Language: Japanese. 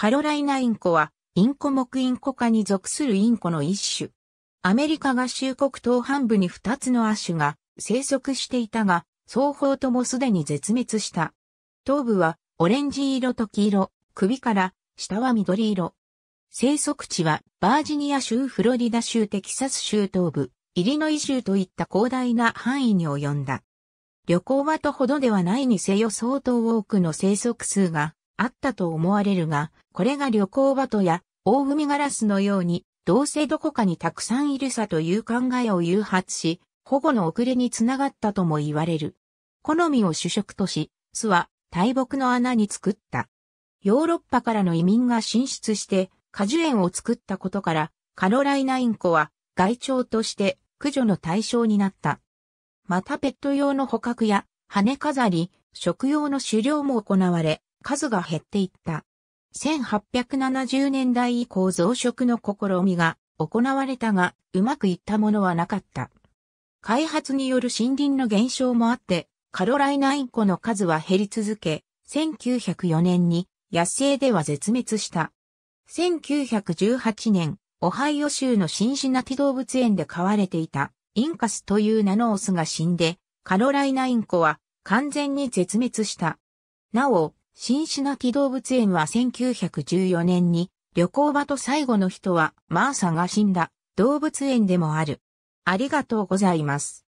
カロライナインコは、インコ木インコ科に属するインコの一種。アメリカ合衆国東半部に2つの亜種が生息していたが、双方ともすでに絶滅した。頭部はオレンジ色と黄色、首から下は緑色。生息地はバージニア州、フロリダ州、テキサス州東部、イリノイ州といった広大な範囲に及んだ。旅行はとほどではないにせよ相当多くの生息数があったと思われるが、これが旅行バトや大海ガラスのように、どうせどこかにたくさんいるさという考えを誘発し、保護の遅れにつながったとも言われる。好みを主食とし、巣は大木の穴に作った。ヨーロッパからの移民が進出して果樹園を作ったことから、カロライナインコは外鳥として駆除の対象になった。またペット用の捕獲や羽飾り、食用の狩猟も行われ、数が減っていった。1870年代以降増殖の試みが行われたが、うまくいったものはなかった。開発による森林の減少もあって、カロライナインコの数は減り続け、1904年に野生では絶滅した。1918年、オハイオ州のシンシナティ動物園で飼われていたインカスという名のオスが死んで、カロライナインコは完全に絶滅した。なお、新シナキ動物園は1914年に旅行場と最後の人はマーサが死んだ動物園でもある。ありがとうございます。